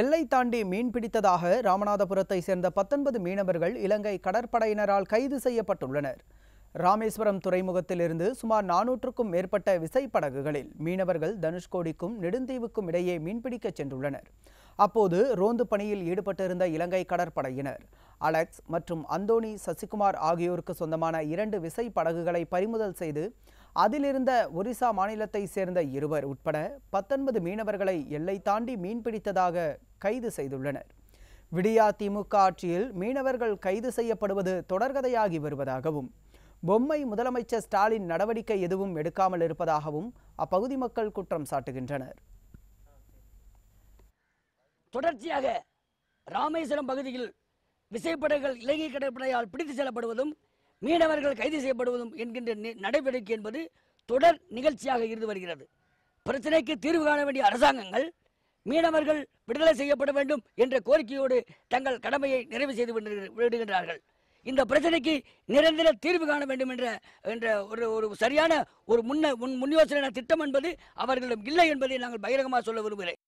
எல்லை தாண்டி மீன் பிடித்ததாக ராமநாதபுரத்தை சேர்ந்த பத்தொன்பது மீனவர்கள் இலங்கை கடற்படையினரால் கைது செய்யப்பட்டுள்ளனர் ராமேஸ்வரம் துறைமுகத்திலிருந்து சுமார் நானூற்றுக்கும் மேற்பட்ட விசைப்படகுகளில் மீனவர்கள் தனுஷ்கோடிக்கும் நெடுந்தீவுக்கும் இடையே மீன்பிடிக்கச் சென்றுள்ளனர் அப்போது ரோந்து பணியில் ஈடுபட்டிருந்த இலங்கை கடற்படையினர் அலெக்ஸ் மற்றும் அந்தோனி சசிகுமார் ஆகியோருக்கு சொந்தமான இரண்டு விசை படகுகளை பறிமுதல் செய்து அதிலிருந்த ஒரிசா மாநிலத்தை சேர்ந்த இருவர் உட்பட பத்தொன்பது மீனவர்களை எல்லை தாண்டி மீன்பிடித்ததாக கைது செய்துள்ளனர் விடியா திமுக ஆட்சியில் மீனவர்கள் கைது செய்யப்படுவது தொடர்கதையாகி வருவதாகவும் பொம்மை முதலமைச்சர் ஸ்டாலின் நடவடிக்கை எதுவும் எடுக்காமல் இருப்பதாகவும் அப்பகுதி மக்கள் குற்றம் சாட்டுகின்றனர் தொடர்ச்சியாக ராமேஸ்வரம் பகுதியில் விசைப்படைகள் இலங்கை கடற்படையால் பிடித்து செல்லப்படுவதும் மீனவர்கள் கைது செய்யப்படுவதும் என்கின்ற நடவடிக்கை என்பது தொடர் நிகழ்ச்சியாக இருந்து வருகிறது பிரச்சனைக்கு தீர்வு காண வேண்டிய அரசாங்கங்கள் மீனவர்கள் விடுதலை செய்யப்பட வேண்டும் என்ற கோரிக்கையோடு தங்கள் கடமையை நிறைவு செய்து விடுகின்றார்கள் இந்த பிரச்சனைக்கு நிரந்தர தீர்வு காண வேண்டும் என்ற என்ற ஒரு ஒரு சரியான ஒரு முன்ன முன் முன் யோசனை திட்டம் என்பது அவர்களிடம் இல்லை என்பதை நாங்கள் பகிரங்கமாக சொல்ல விரும்புகிறேன்